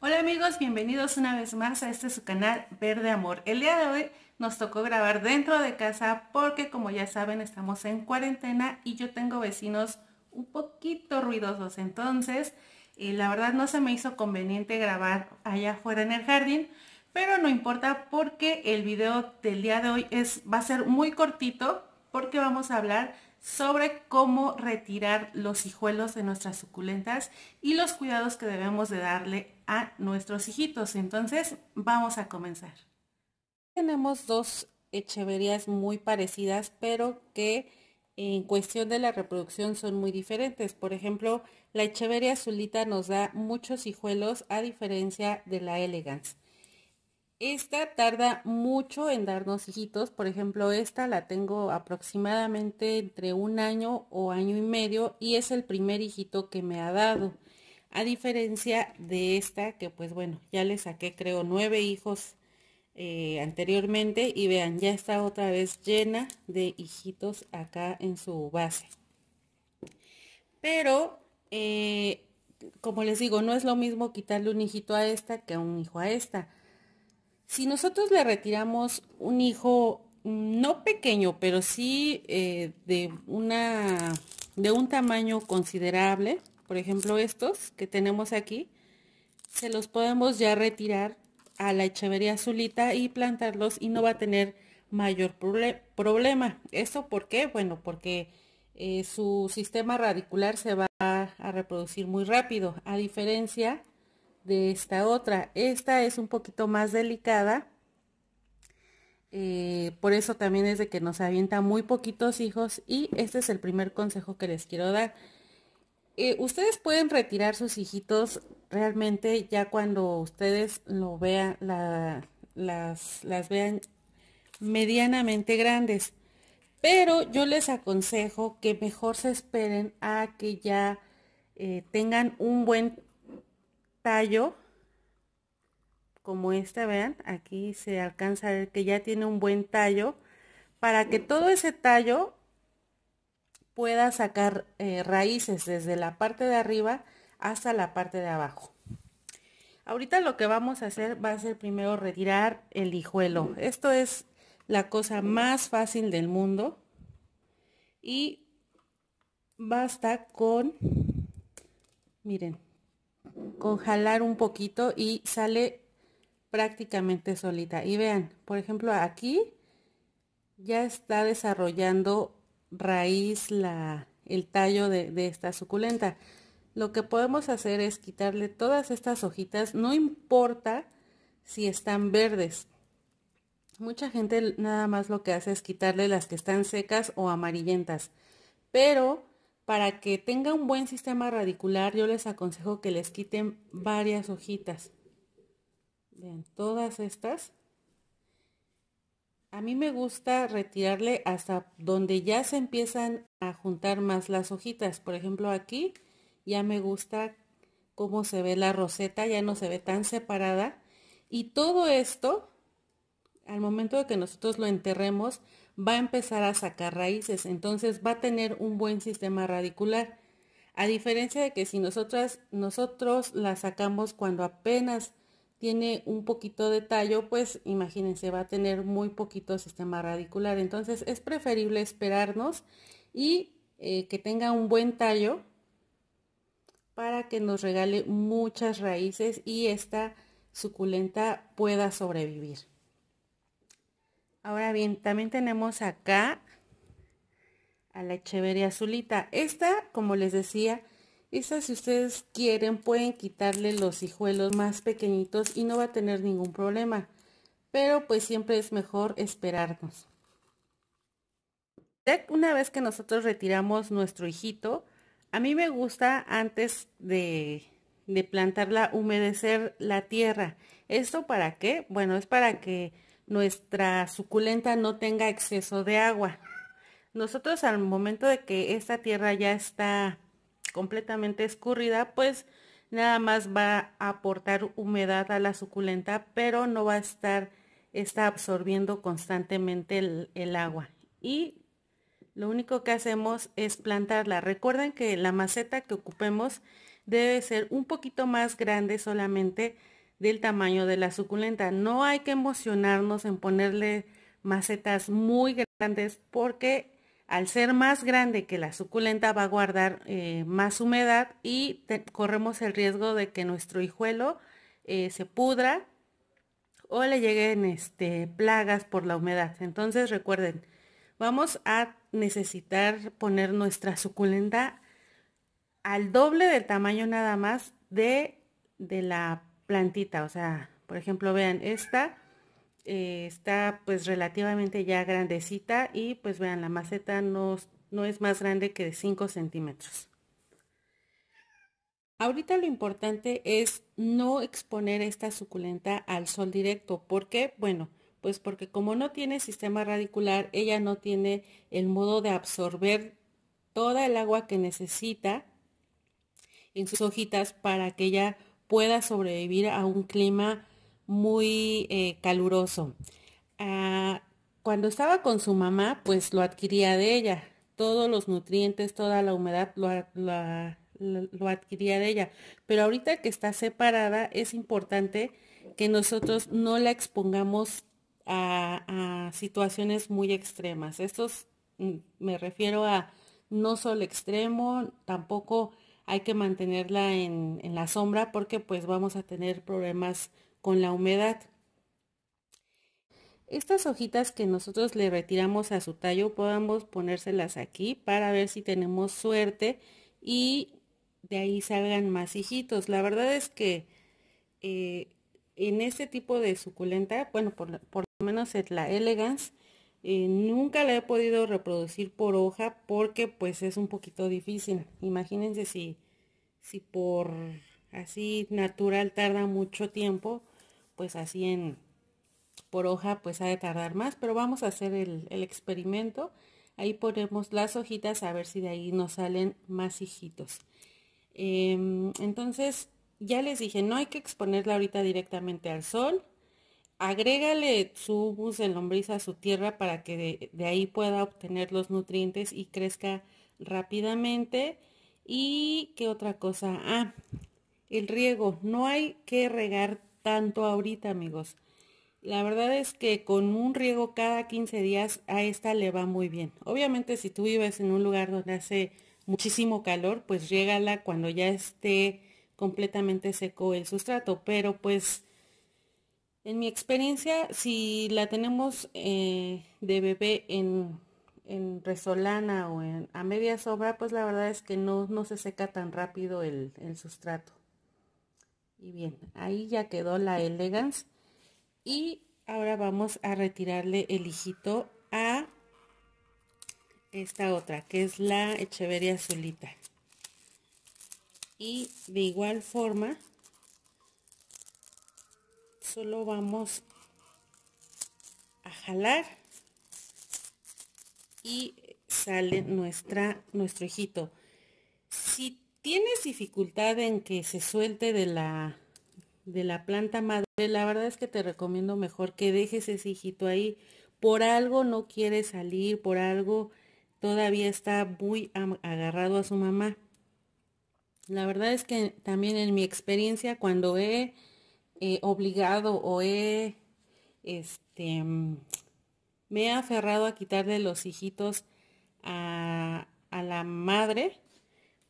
Hola amigos, bienvenidos una vez más a este su canal Verde Amor. El día de hoy nos tocó grabar dentro de casa porque como ya saben estamos en cuarentena y yo tengo vecinos un poquito ruidosos. Entonces, eh, la verdad no se me hizo conveniente grabar allá afuera en el jardín, pero no importa porque el video del día de hoy es, va a ser muy cortito porque vamos a hablar sobre cómo retirar los hijuelos de nuestras suculentas y los cuidados que debemos de darle a nuestros hijitos. Entonces, vamos a comenzar. Tenemos dos echeverías muy parecidas, pero que en cuestión de la reproducción son muy diferentes. Por ejemplo, la echeveria azulita nos da muchos hijuelos a diferencia de la elegance. Esta tarda mucho en darnos hijitos. Por ejemplo, esta la tengo aproximadamente entre un año o año y medio y es el primer hijito que me ha dado. A diferencia de esta que pues bueno, ya le saqué creo nueve hijos eh, anteriormente y vean, ya está otra vez llena de hijitos acá en su base. Pero, eh, como les digo, no es lo mismo quitarle un hijito a esta que a un hijo a esta si nosotros le retiramos un hijo mm, no pequeño, pero sí eh, de, una, de un tamaño considerable, por ejemplo estos que tenemos aquí, se los podemos ya retirar a la hechevería azulita y plantarlos y no va a tener mayor problema. ¿Esto por qué? Bueno, porque eh, su sistema radicular se va a reproducir muy rápido, a diferencia de esta otra. Esta es un poquito más delicada. Eh, por eso también es de que nos avienta muy poquitos hijos y este es el primer consejo que les quiero dar. Eh, ustedes pueden retirar sus hijitos realmente ya cuando ustedes lo vean, las, las vean medianamente grandes. Pero yo les aconsejo que mejor se esperen a que ya eh, tengan un buen tallo como este, vean, aquí se alcanza a ver que ya tiene un buen tallo, para que todo ese tallo pueda sacar eh, raíces desde la parte de arriba hasta la parte de abajo. Ahorita lo que vamos a hacer va a ser primero retirar el hijuelo. Esto es la cosa más fácil del mundo y basta con, miren, con un poquito y sale prácticamente solita. Y vean, por ejemplo, aquí ya está desarrollando raíz la, el tallo de, de esta suculenta. Lo que podemos hacer es quitarle todas estas hojitas, no importa si están verdes. Mucha gente nada más lo que hace es quitarle las que están secas o amarillentas, pero para que tenga un buen sistema radicular, yo les aconsejo que les quiten varias hojitas. Vean, todas estas. A mí me gusta retirarle hasta donde ya se empiezan a juntar más las hojitas. Por ejemplo, aquí ya me gusta cómo se ve la roseta, ya no se ve tan separada. Y todo esto, al momento de que nosotros lo enterremos, va a empezar a sacar raíces, entonces va a tener un buen sistema radicular. A diferencia de que si nosotras, nosotros la sacamos cuando apenas tiene un poquito de tallo, pues imagínense, va a tener muy poquito sistema radicular. Entonces es preferible esperarnos y eh, que tenga un buen tallo para que nos regale muchas raíces y esta suculenta pueda sobrevivir. Ahora bien, también tenemos acá a la echeveria azulita. Esta, como les decía, esta si ustedes quieren pueden quitarle los hijuelos más pequeñitos y no va a tener ningún problema. Pero pues siempre es mejor esperarnos. Una vez que nosotros retiramos nuestro hijito, a mí me gusta antes de, de plantarla humedecer la tierra. ¿Esto para qué? Bueno, es para que nuestra suculenta no tenga exceso de agua. Nosotros al momento de que esta tierra ya está completamente escurrida, pues nada más va a aportar humedad a la suculenta, pero no va a estar está absorbiendo constantemente el, agua. Y lo único que hacemos es plantarla. Recuerden que la maceta que ocupemos debe ser un poquito más grande solamente del tamaño de la suculenta. No hay que emocionarnos en ponerle macetas muy grandes porque al ser más grande que la suculenta va a guardar eh, más humedad y corremos el riesgo de que nuestro hijuelo eh, se pudra o le lleguen este, plagas por la humedad. Entonces recuerden, vamos a necesitar poner nuestra suculenta al doble del tamaño nada más de, de la plantita, o sea, por ejemplo, vean, esta eh, está pues relativamente ya grandecita y pues vean, la maceta no, no es más grande que de 5 centímetros. Ahorita lo importante es no exponer esta suculenta al sol directo. ¿Por qué? Bueno, pues porque como no tiene sistema radicular, ella no tiene el modo de absorber toda el agua que necesita en sus hojitas para que ella pueda sobrevivir a un clima muy eh, caluroso. Ah, cuando estaba con su mamá, pues lo adquiría de ella. Todos los nutrientes, toda la humedad lo, adquiría de ella. Pero ahorita que está separada, es importante que nosotros no la expongamos a, situaciones muy extremas. Estos mm, me refiero a no solo extremo, tampoco hay que mantenerla en, la sombra porque pues vamos a tener problemas con la humedad. Estas hojitas que nosotros le retiramos a su tallo, podamos ponérselas aquí para ver si tenemos suerte y de ahí salgan más hijitos. La verdad es que eh, en este tipo de suculenta, bueno, por, por, lo menos es la elegance, eh, nunca la he podido reproducir por hoja porque pues es un poquito difícil. Imagínense si, por así natural tarda mucho tiempo, pues así en por hoja pues ha de tardar más, pero vamos a hacer el, experimento. Ahí ponemos las hojitas a ver si de ahí nos salen más hijitos. Em, entonces, ya les dije, no hay que exponerla ahorita directamente al sol agrégale humus de lombriz a su tierra para que de, ahí pueda obtener los nutrientes y crezca rápidamente. Y qué otra cosa, ah, el riego, no hay que regar tanto ahorita amigos. La verdad es que con un riego cada 15 días a esta le va muy bien. Obviamente si tú vives en un lugar donde hace muchísimo calor, pues riégala cuando ya esté completamente seco el sustrato, pero pues en mi experiencia, si la tenemos eh, de bebé en, en, resolana o en, a media sobra, pues la verdad es que no, se seca tan rápido el, el sustrato. Y bien, ahí ya quedó la elegance. Y ahora vamos a retirarle el hijito a esta otra, que es la Echeveria azulita. Y de igual forma solo vamos a jalar y sale nuestra, nuestro hijito. Si tienes dificultad en que se suelte de la, de la planta madre, la verdad es que te recomiendo mejor que dejes ese hijito ahí. Por algo no quiere salir, por algo todavía está muy agarrado a su mamá. La verdad es que también en mi experiencia cuando he obligado o he, este, me he aferrado a quitarle los hijitos a, a la madre,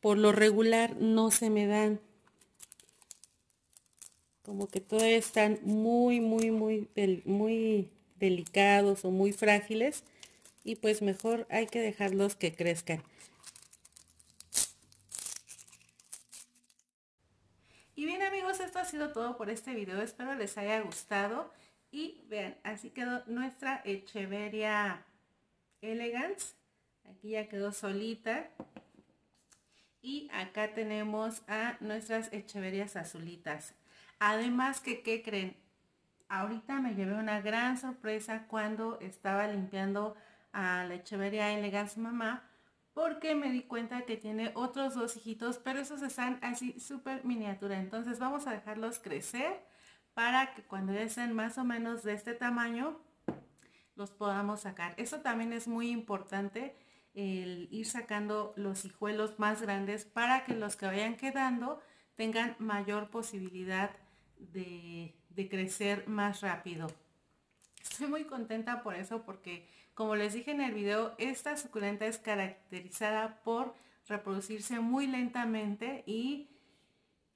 por lo regular no se me dan. Como que todavía están muy, muy, muy, muy delicados o muy frágiles. Y pues mejor hay que dejarlos que crezcan. sido todo por este video. Espero les haya gustado. Y vean, así quedó nuestra Echeveria Elegance. Aquí ya quedó solita. Y acá tenemos a nuestras Echeverias azulitas. Además que, ¿qué creen? Ahorita me llevé una gran sorpresa cuando estaba limpiando a la Echeveria Elegance Mamá porque me di cuenta que tiene otros dos hijitos, pero esos están así súper miniatura. Entonces vamos a dejarlos crecer para que cuando ya estén más o menos de este tamaño, los podamos sacar. Eso también es muy importante, el ir sacando los hijuelos más grandes para que los que vayan quedando tengan mayor posibilidad de crecer más rápido. Estoy muy contenta por eso porque como les dije en el video, esta suculenta es caracterizada por reproducirse muy lentamente y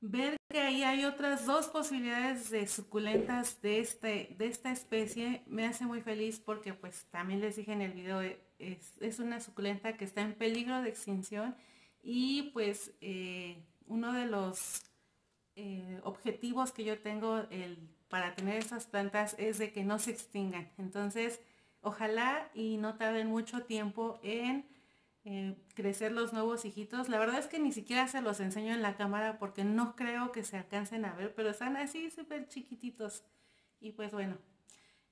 ver que ahí hay otras dos posibilidades de suculentas de, este, de esta especie me hace muy feliz porque pues también les dije en el video eh, es, una suculenta que está en peligro de extinción y pues eh, uno de los eh, objetivos que yo tengo para tener estas plantas es de que no se extingan entonces Ojalá y no tarden mucho tiempo en eh, crecer los nuevos hijitos. La verdad es que ni siquiera se los enseño en la cámara porque no creo que se alcancen a ver, pero están así súper chiquititos. Y pues bueno,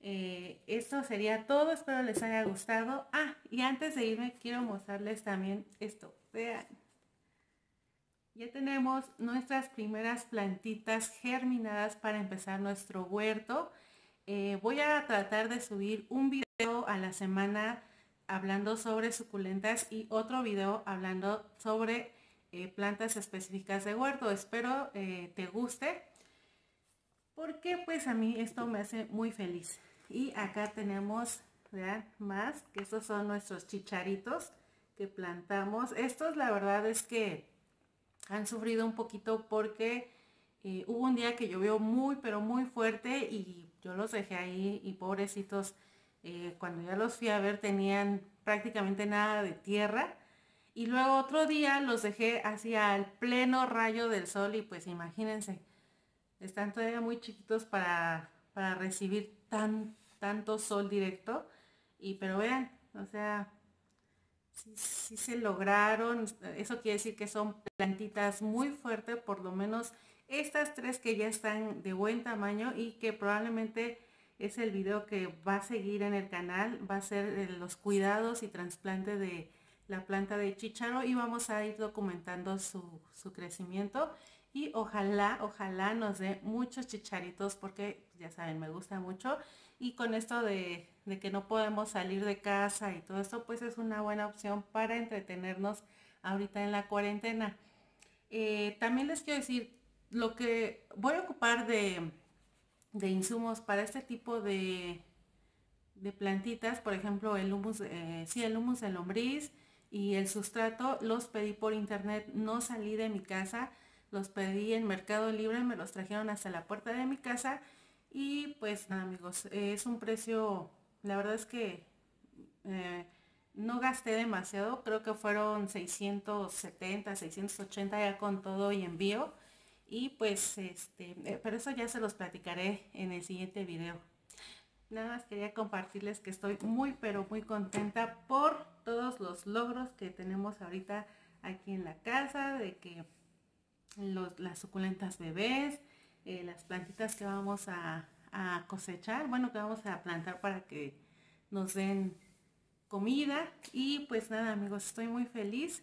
eh, esto sería todo. Espero les haya gustado. Ah, y antes de irme quiero mostrarles también esto. Vean. Ya tenemos nuestras primeras plantitas germinadas para empezar nuestro huerto. Eh, voy a tratar de subir un video a la semana hablando sobre suculentas y otro video hablando sobre eh, plantas específicas de huerto. Espero eh, te guste porque pues a mí esto me hace muy feliz. Y acá tenemos, vean, más, que estos son nuestros chicharitos que plantamos. Estos la verdad es que han sufrido un poquito porque eh, hubo un día que llovió muy pero muy fuerte y yo los dejé ahí y pobrecitos eh, cuando ya los fui a ver tenían prácticamente nada de tierra. Y luego otro día los dejé hacia el pleno rayo del sol y pues imagínense, están todavía muy chiquitos para, para recibir tan, tanto sol directo. Y pero vean, o sea, si sí, se lograron. Eso quiere decir que son plantitas muy fuertes, por lo menos estas tres que ya están de buen tamaño y que probablemente es el video que va a seguir en el canal, va a ser de eh, los cuidados y trasplante de la planta de chicharo. y vamos a ir documentando su, crecimiento y ojalá, ojalá nos dé muchos chicharitos porque ya saben, me gusta mucho y con esto de, que no podemos salir de casa y todo esto, pues es una buena opción para entretenernos ahorita en la cuarentena. Eh, también les quiero decir, lo que voy a ocupar de, de insumos para este tipo de, plantitas, por ejemplo, el humus, eh, sí, el humus de lombriz y el sustrato, los pedí por internet, no salí de mi casa, los pedí en Mercado Libre, me los trajeron hasta la puerta de mi casa y pues nada amigos, es un precio, la verdad es que eh, no gasté demasiado, creo que fueron 670, 680 ya con todo y envío y pues, este, eh, pero eso ya se los platicaré en el siguiente video. Nada más quería compartirles que estoy muy, pero muy contenta por todos los logros que tenemos ahorita aquí en la casa, de que los, las suculentas bebés, eh, las plantitas que vamos a, a cosechar, bueno, que vamos a plantar para que nos den comida. Y pues nada amigos, estoy muy feliz.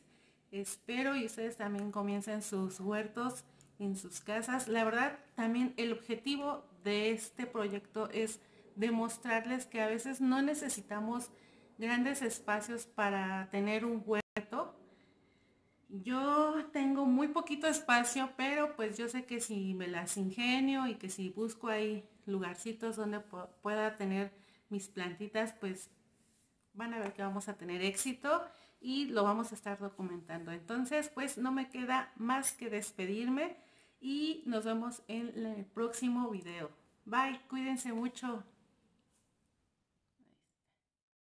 Espero y ustedes también comiencen sus huertos en sus casas. La verdad, también el objetivo de este proyecto es demostrarles que a veces no necesitamos grandes espacios para tener un huerto. Yo tengo muy poquito espacio, pero pues yo sé que si me las ingenio y que si busco ahí lugarcitos donde pueda tener mis plantitas, pues van a ver que vamos a tener éxito y lo vamos a estar documentando. Entonces, pues no me queda más que despedirme y nos vemos en el próximo video. Bye, cuídense mucho.